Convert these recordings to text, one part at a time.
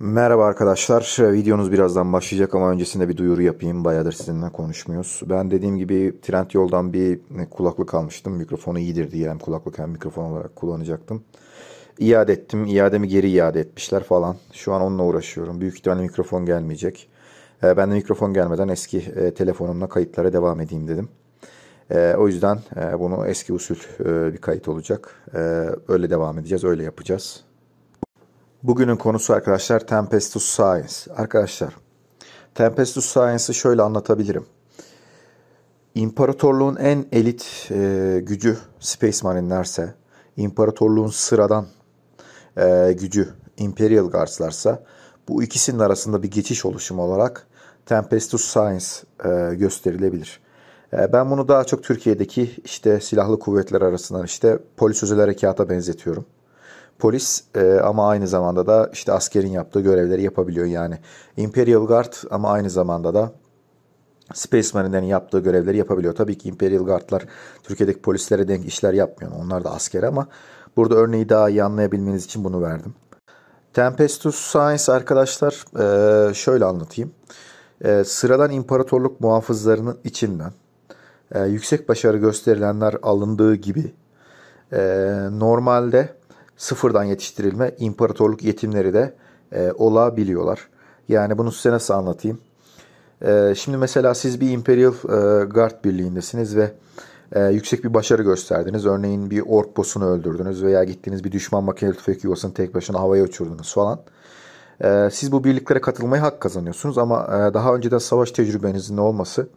Merhaba arkadaşlar. Videonuz birazdan başlayacak ama öncesinde bir duyuru yapayım. Bayağıdır sizinle konuşmuyoruz. Ben dediğim gibi Trend Yol'dan bir kulaklık almıştım. Mikrofonu iyidir diye hem kulaklık hem mikrofon olarak kullanacaktım. İade ettim. İademi geri iade etmişler falan. Şu an onunla uğraşıyorum. Büyük ihtimalle mikrofon gelmeyecek. Ee, ben de mikrofon gelmeden eski e, telefonumla kayıtlara devam edeyim dedim. Ee, o yüzden e, bunu eski usul e, bir kayıt olacak. Ee, öyle devam edeceğiz, öyle yapacağız. Bugünün konusu arkadaşlar Tempestus Science. Arkadaşlar Tempestus Science'ı şöyle anlatabilirim. İmparatorluğun en elit e, gücü Space Marine'lerse, imparatorluğun sıradan e, gücü Imperial Guards'larsa bu ikisinin arasında bir geçiş oluşumu olarak Tempestus Science e, gösterilebilir. E, ben bunu daha çok Türkiye'deki işte silahlı kuvvetler arasından işte polis özel harekata benzetiyorum polis e, ama aynı zamanda da işte askerin yaptığı görevleri yapabiliyor yani. Imperial Guard ama aynı zamanda da Space Marine'lerin yaptığı görevleri yapabiliyor. Tabii ki Imperial Guard'lar Türkiye'deki polislere denk işler yapmıyor. Onlar da asker ama burada örneği daha iyi anlayabilmeniz için bunu verdim. Tempestus Science arkadaşlar e, şöyle anlatayım. E, sıradan imparatorluk muhafızlarının içinden e, yüksek başarı gösterilenler alındığı gibi e, normalde sıfırdan yetiştirilme imparatorluk yetimleri de e, olabiliyorlar. Yani bunu size nasıl anlatayım? E, şimdi mesela siz bir Imperial e, Guard birliğindesiniz ve e, yüksek bir başarı gösterdiniz. Örneğin bir ork boss'unu öldürdünüz veya gittiğiniz bir düşman makineli tüfek yuvasını tek başına havaya uçurdunuz falan. E, siz bu birliklere katılmaya hak kazanıyorsunuz ama e, daha önceden savaş tecrübenizin olması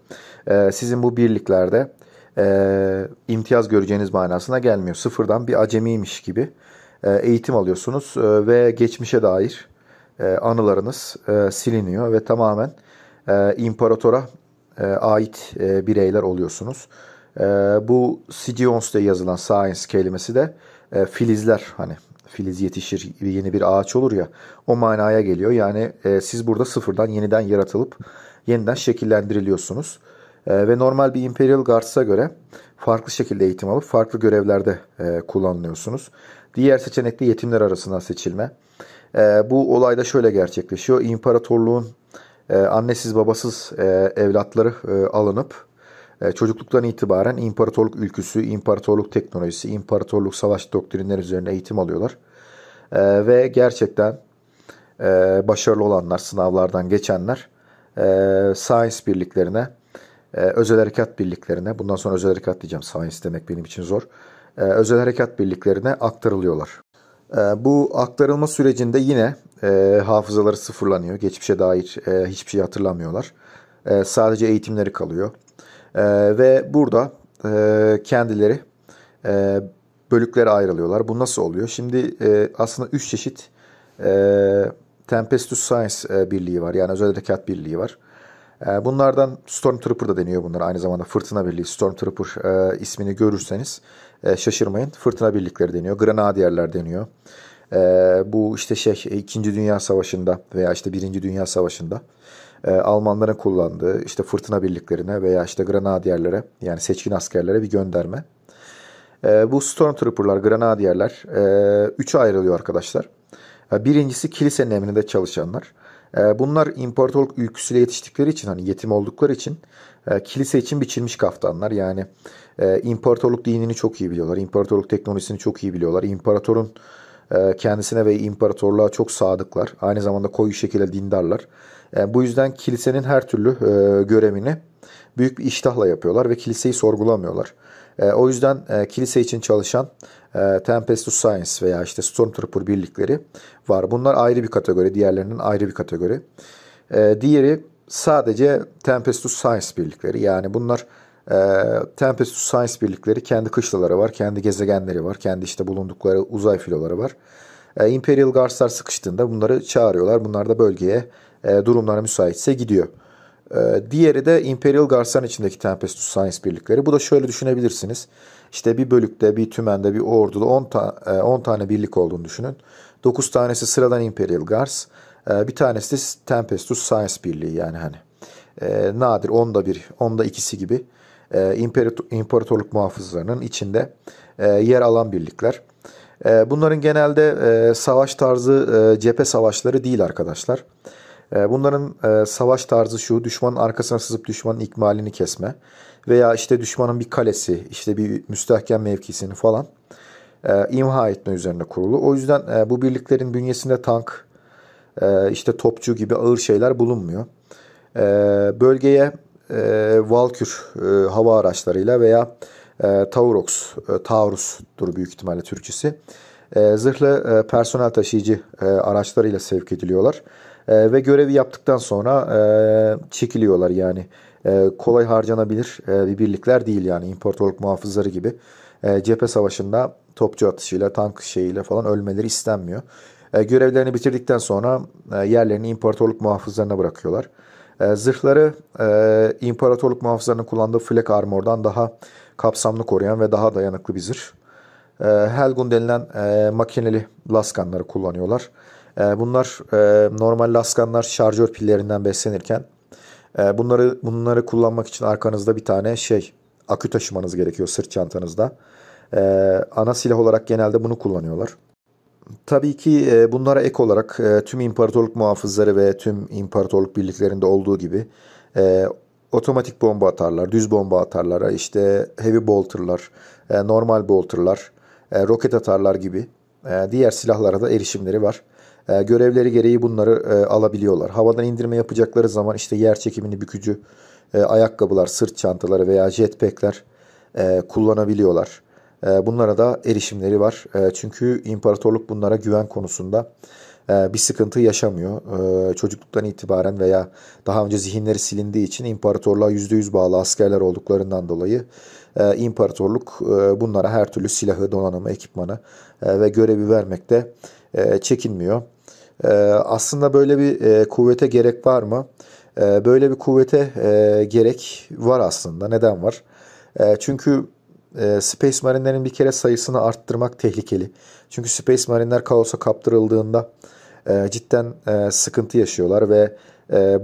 e, sizin bu birliklerde e, imtiyaz göreceğiniz manasına gelmiyor. Sıfırdan bir acemiymiş gibi e, eğitim alıyorsunuz e, ve geçmişe dair e, anılarınız siliniyor ve tamamen imparatora ait bireyler oluyorsunuz. Bu Sidion's diye yazılan science kelimesi de filizler hani filiz yetişir yeni bir ağaç olur ya o manaya geliyor. Yani siz burada sıfırdan yeniden yaratılıp yeniden şekillendiriliyorsunuz. Ve normal bir Imperial Guards'a göre farklı şekilde eğitim alıp farklı görevlerde kullanılıyorsunuz. Diğer seçenekli yetimler arasından seçilme. E, bu olayda şöyle gerçekleşiyor. İmparatorluğun e, annesiz babasız e, evlatları e, alınıp e, çocukluktan itibaren imparatorluk ülküsü, imparatorluk teknolojisi, imparatorluk savaş doktrinleri üzerine eğitim alıyorlar. E, ve gerçekten e, başarılı olanlar, sınavlardan geçenler e, science birliklerine, e, özel harekat birliklerine, bundan sonra özel harekat diyeceğim, science demek benim için zor, e, özel harekat birliklerine aktarılıyorlar. E, bu aktarılma sürecinde yine e, hafızaları sıfırlanıyor. Geçmişe dair hiçbir şey hatırlamıyorlar. sadece eğitimleri kalıyor. ve burada kendileri e, bölüklere ayrılıyorlar. Bu nasıl oluyor? Şimdi aslında üç çeşit Tempestus Science birliği var. Yani özel harekat birliği var. Ee, bunlardan Stormtrooper da deniyor bunlar. Aynı zamanda Fırtına Birliği Stormtrooper e, ismini görürseniz e, şaşırmayın. Fırtına Birlikleri deniyor. Grenadierler deniyor. E, bu işte şey 2. Dünya Savaşı'nda veya işte 1. Dünya Savaşı'nda e, Almanların kullandığı işte Fırtına Birliklerine veya işte Grenadierlere yani seçkin askerlere bir gönderme. E, bu Stormtrooper'lar, Grenadierler e, üçe ayrılıyor arkadaşlar. E, birincisi kilisenin emrinde çalışanlar. Ee, bunlar imparatorluk ülküsüyle yetiştikleri için hani yetim oldukları için e, kilise için biçilmiş kaftanlar. Yani e, imparatorluk dinini çok iyi biliyorlar. İmparatorluk teknolojisini çok iyi biliyorlar. İmparatorun e, kendisine ve imparatorluğa çok sadıklar. Aynı zamanda koyu şekilde dindarlar. bu yüzden kilisenin her türlü görevini büyük bir iştahla yapıyorlar ve kiliseyi sorgulamıyorlar. E, o yüzden e, kilise için çalışan e, Tempestus Science veya işte Stormtrooper birlikleri var. Bunlar ayrı bir kategori, diğerlerinin ayrı bir kategori. E, diğeri sadece Tempestus Science birlikleri. Yani bunlar e, Tempestus Science birlikleri kendi kışlaları var, kendi gezegenleri var, kendi işte bulundukları uzay filoları var. E, Imperial Guards'lar sıkıştığında bunları çağırıyorlar. Bunlar da bölgeye e, durumlara müsaitse gidiyor. Ee, diğeri de Imperial Guards'ın içindeki Tempestus Science birlikleri. Bu da şöyle düşünebilirsiniz. İşte bir bölükte, bir tümende, bir orduda 10 ta e, tane birlik olduğunu düşünün. 9 tanesi sıradan Imperial Guards. E, bir tanesi de Tempestus Science birliği yani hani. E, nadir 10'da bir, 10'da ikisi gibi imparatorluk muhafızlarının içinde yer alan birlikler. Bunların genelde savaş tarzı cephe savaşları değil arkadaşlar. Arkadaşlar ee, bunların e, savaş tarzı şu düşmanın arkasına sızıp düşmanın ikmalini kesme veya işte düşmanın bir kalesi işte bir müstahkem mevkisini falan e, imha etme üzerine kurulu. O yüzden e, bu birliklerin bünyesinde tank işte topçu gibi ağır şeyler bulunmuyor. Bölgeye Valkür hava araçlarıyla veya Taurox, Taurus'tur büyük ihtimalle Türkçesi. Zırhlı personel taşıyıcı araçlarıyla sevk ediliyorlar e, ve görevi yaptıktan sonra e, çekiliyorlar yani. E, kolay harcanabilir e, bir birlikler değil yani imparatorluk muhafızları gibi. E, cephe savaşında topçu atışıyla, tank şeyiyle falan ölmeleri istenmiyor. E, görevlerini bitirdikten sonra e, yerlerini imparatorluk muhafızlarına bırakıyorlar. E, zırhları e, imparatorluk muhafızlarının kullandığı flek armordan daha kapsamlı koruyan ve daha dayanıklı bir zırh. E, Helgun denilen e, makineli laskanları kullanıyorlar. Ee, bunlar e, normal laskanlar şarjör pillerinden beslenirken e, bunları bunları kullanmak için arkanızda bir tane şey akü taşımanız gerekiyor sırt çantanızda. Ee, ana silah olarak genelde bunu kullanıyorlar. Tabii ki e, bunlara ek olarak tüm imparatorluk muhafızları ve tüm imparatorluk birliklerinde olduğu gibi otomatik bomba atarlar, düz bomba atarlar, işte heavy bolterlar, normal bolterlar, roket atarlar gibi diğer silahlara da erişimleri var. E, görevleri gereği bunları e, alabiliyorlar. Havadan indirme yapacakları zaman işte yer çekimini bükücü e, ayakkabılar, sırt çantaları veya jetpackler e, kullanabiliyorlar. bunlara da erişimleri var. çünkü imparatorluk bunlara güven konusunda bir sıkıntı yaşamıyor. Çocukluktan itibaren veya daha önce zihinleri silindiği için imparatorluğa %100 bağlı askerler olduklarından dolayı imparatorluk bunlara her türlü silahı, donanımı, ekipmanı ve görevi vermekte çekinmiyor. Ee, aslında böyle bir e, kuvvete gerek var mı? Ee, böyle bir kuvvete e, gerek var aslında. Neden var? Ee, çünkü e, Space Marine'lerin bir kere sayısını arttırmak tehlikeli. Çünkü Space Marine'ler kaosa kaptırıldığında cidden sıkıntı yaşıyorlar ve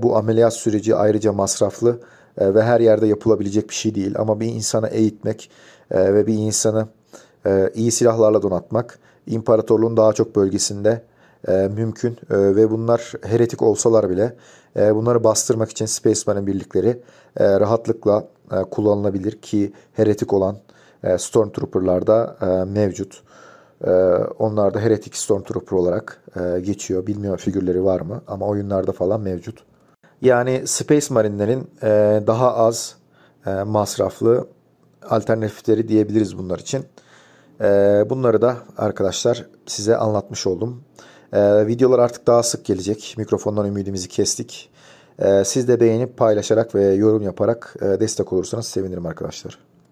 bu ameliyat süreci ayrıca masraflı ve her yerde yapılabilecek bir şey değil. Ama bir insanı eğitmek ve bir insanı iyi silahlarla donatmak imparatorluğun daha çok bölgesinde e, mümkün e, ve bunlar heretik olsalar bile e, bunları bastırmak için Spaceman'ın birlikleri e, rahatlıkla e, kullanılabilir ki heretik olan e, Stormtrooper'larda e, mevcut. E, onlar da heretik Stormtrooper olarak e, geçiyor. Bilmiyorum figürleri var mı ama oyunlarda falan mevcut. Yani Space Marine'lerin e, daha az e, masraflı alternatifleri diyebiliriz bunlar için. E, bunları da arkadaşlar size anlatmış oldum. Ee, videolar artık daha sık gelecek. Mikrofondan ümidimizi kestik. Ee, siz de beğenip paylaşarak ve yorum yaparak e, destek olursanız sevinirim arkadaşlar.